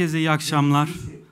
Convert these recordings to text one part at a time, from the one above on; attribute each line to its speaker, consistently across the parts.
Speaker 1: Herkese iyi akşamlar.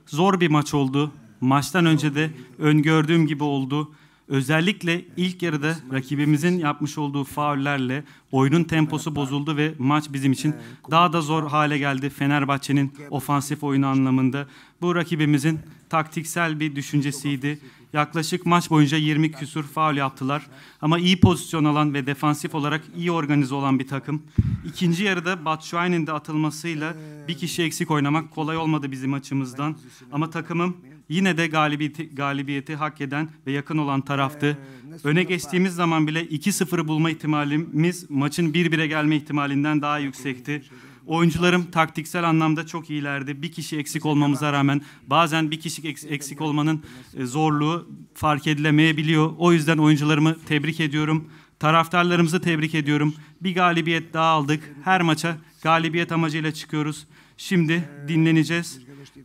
Speaker 1: Zor bir maç oldu. Maçtan önce de öngördüğüm gibi oldu. Özellikle ilk yarıda rakibimizin yapmış olduğu faullerle oyunun temposu bozuldu ve maç bizim için daha da zor hale geldi Fenerbahçe'nin ofansif oyunu anlamında. Bu rakibimizin taktiksel bir düşüncesiydi. Yaklaşık maç boyunca 20 küsur faul yaptılar. Ama iyi pozisyon alan ve defansif olarak iyi organize olan bir takım. İkinci yarıda Batshuayi'nin de atılmasıyla bir kişi eksik oynamak kolay olmadı bizim açımızdan. Ama takımım yine de galibiyeti, galibiyeti hak eden ve yakın olan taraftı. Öne geçtiğimiz zaman bile 2-0'ı bulma ihtimalimiz maçın 1-1'e gelme ihtimalinden daha yüksekti. Oyuncularım taktiksel anlamda çok iyilerdi. Bir kişi eksik olmamıza rağmen bazen bir kişi eksik olmanın e, zorluğu fark edilemeyebiliyor. O yüzden oyuncularımı tebrik ediyorum. Taraftarlarımızı tebrik ediyorum. Bir galibiyet daha aldık. Her maça galibiyet amacıyla çıkıyoruz. Şimdi dinleneceğiz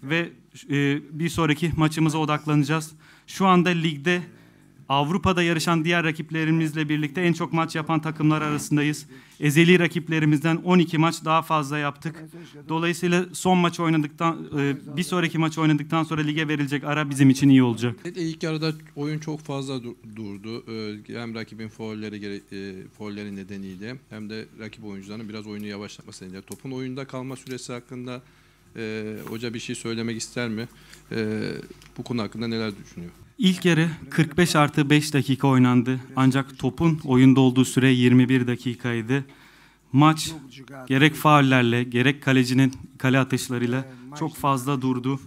Speaker 1: ve e, bir sonraki maçımıza odaklanacağız. Şu anda ligde Avrupa'da yarışan diğer rakiplerimizle birlikte en çok maç yapan takımlar arasındayız. Ezeli rakiplerimizden 12 maç daha fazla yaptık. Dolayısıyla son maç oynadıktan e, bir sonraki maç oynadıktan sonra lige verilecek ara bizim için iyi olacak.
Speaker 2: İlk yarıda oyun çok fazla durdu. E, hem rakibin faulleri e, faulleri nedeniyle hem de rakip oyuncuların biraz oyunu yavaşlatması nedeniyle topun oyunda kalma süresi hakkında hoca bir şey söylemek ister mi? Bu konu hakkında neler düşünüyor?
Speaker 1: İlk yarı 45 artı 5 dakika oynandı ancak topun oyunda olduğu süre 21 dakikaydı. Maç gerek faullerle gerek kalecinin kale atışlarıyla çok fazla durdu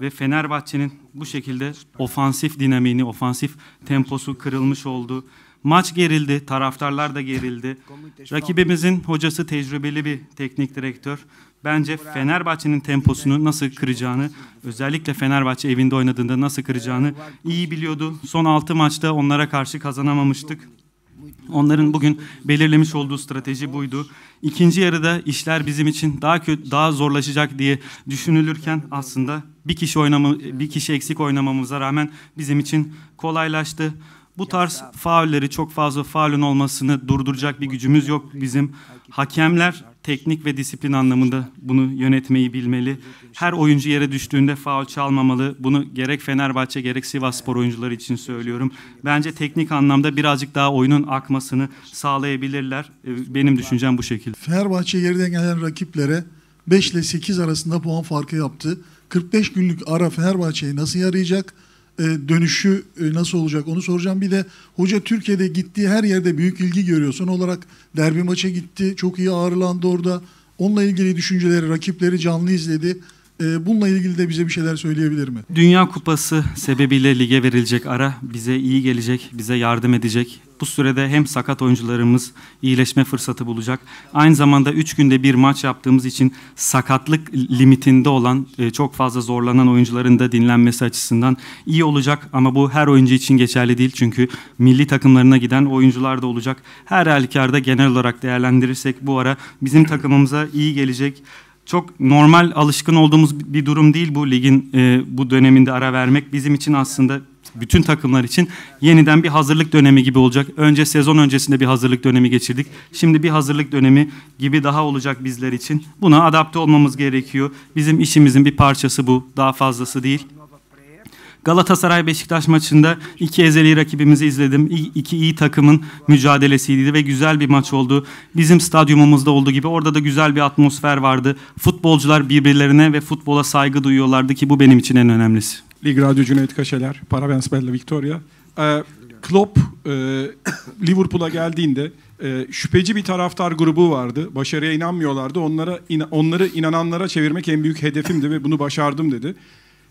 Speaker 1: ve Fenerbahçe'nin bu şekilde ofansif dinamiğini, ofansif temposu kırılmış oldu. Maç gerildi, taraftarlar da gerildi. Rakibimizin hocası tecrübeli bir teknik direktör. Bence Fenerbahçe'nin temposunu nasıl kıracağını, özellikle Fenerbahçe evinde oynadığında nasıl kıracağını iyi biliyordu. Son 6 maçta onlara karşı kazanamamıştık. Onların bugün belirlemiş olduğu strateji buydu. İkinci yarıda işler bizim için daha kötü, daha zorlaşacak diye düşünülürken aslında bir kişi oynama, bir kişi eksik oynamamıza rağmen bizim için kolaylaştı. Bu tarz faulleri çok fazla faulün olmasını durduracak bir gücümüz yok bizim. Hakemler teknik ve disiplin anlamında bunu yönetmeyi bilmeli. Her oyuncu yere düştüğünde faul çalmamalı. Bunu gerek Fenerbahçe gerek Sivas spor oyuncuları için söylüyorum. Bence teknik anlamda birazcık daha oyunun akmasını sağlayabilirler. Ee, benim düşüncem bu şekilde.
Speaker 2: Fenerbahçe geriden gelen rakiplere 5 ile 8 arasında puan farkı yaptı. 45 günlük ara Fenerbahçe'yi nasıl yarayacak? E, dönüşü e, nasıl olacak onu soracağım. Bir de hoca Türkiye'de gittiği her yerde büyük ilgi görüyor. Son olarak derbi maça gitti. Çok iyi ağırlandı orada. Onunla ilgili düşünceleri, rakipleri canlı izledi. Ee, bununla ilgili de bize bir şeyler söyleyebilir mi?
Speaker 1: Dünya Kupası sebebiyle lige verilecek ara bize iyi gelecek, bize yardım edecek. Bu sürede hem sakat oyuncularımız iyileşme fırsatı bulacak. Aynı zamanda 3 günde bir maç yaptığımız için sakatlık limitinde olan e, çok fazla zorlanan oyuncuların da dinlenmesi açısından iyi olacak. Ama bu her oyuncu için geçerli değil çünkü milli takımlarına giden oyuncular da olacak. Her halükarda genel olarak değerlendirirsek bu ara bizim takımımıza iyi gelecek çok normal alışkın olduğumuz bir durum değil bu ligin e, bu döneminde ara vermek. Bizim için aslında bütün takımlar için yeniden bir hazırlık dönemi gibi olacak. Önce sezon öncesinde bir hazırlık dönemi geçirdik. Şimdi bir hazırlık dönemi gibi daha olacak bizler için. Buna adapte olmamız gerekiyor. Bizim işimizin bir parçası bu. Daha fazlası değil. Galatasaray Beşiktaş maçında iki ezeli rakibimizi izledim. İki iyi takımın mücadelesiydi ve güzel bir maç oldu. Bizim stadyumumuzda olduğu gibi orada da güzel bir atmosfer vardı. Futbolcular birbirlerine ve futbola saygı duyuyorlardı ki bu benim için en önemlisi.
Speaker 2: Lig Radyo Cüneyt Kaşeler, Parabens Bella Victoria. Ee, Klopp e, Liverpool'a geldiğinde e, şüpheci bir taraftar grubu vardı. Başarıya inanmıyorlardı. Onlara in, onları inananlara çevirmek en büyük hedefimdi ve bunu başardım dedi.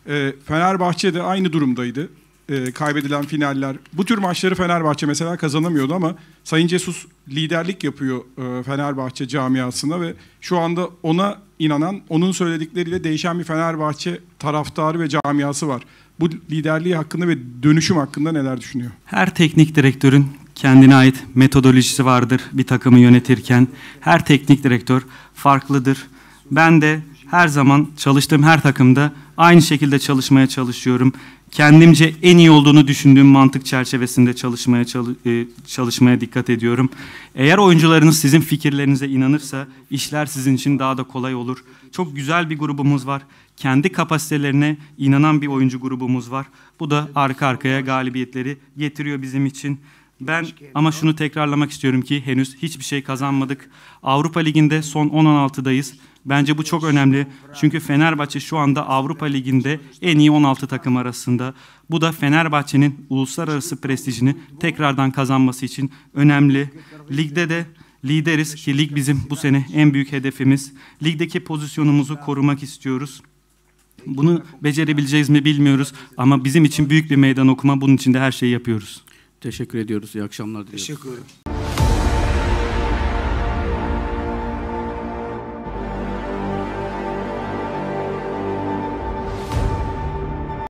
Speaker 2: Ee, Fenerbahçe de aynı durumdaydı. Ee, kaybedilen finaller. Bu tür maçları Fenerbahçe mesela kazanamıyordu ama Sayın Cesus liderlik yapıyor e, Fenerbahçe camiasına ve şu anda ona inanan, onun söyledikleriyle değişen bir Fenerbahçe taraftarı ve camiası var. Bu liderliği hakkında ve dönüşüm hakkında neler düşünüyor?
Speaker 1: Her teknik direktörün kendine ait metodolojisi vardır bir takımı yönetirken. Her teknik direktör farklıdır. Ben de her zaman çalıştığım her takımda aynı şekilde çalışmaya çalışıyorum. Kendimce en iyi olduğunu düşündüğüm mantık çerçevesinde çalışmaya e, çalışmaya dikkat ediyorum. Eğer oyuncularınız sizin fikirlerinize inanırsa işler sizin için daha da kolay olur. Çok güzel bir grubumuz var. Kendi kapasitelerine inanan bir oyuncu grubumuz var. Bu da arka arkaya galibiyetleri getiriyor bizim için. Ben ama şunu tekrarlamak istiyorum ki henüz hiçbir şey kazanmadık. Avrupa Ligi'nde son 16'dayız. Bence bu çok önemli çünkü Fenerbahçe şu anda Avrupa Ligi'nde en iyi 16 takım arasında. Bu da Fenerbahçe'nin uluslararası prestijini tekrardan kazanması için önemli. Ligde de lideriz ki lig bizim bu sene en büyük hedefimiz. Ligdeki pozisyonumuzu korumak istiyoruz. Bunu becerebileceğiz mi bilmiyoruz ama bizim için büyük bir meydan okuma. Bunun için de her şeyi yapıyoruz. Teşekkür ediyoruz. İyi akşamlar diliyoruz. Teşekkür ederim.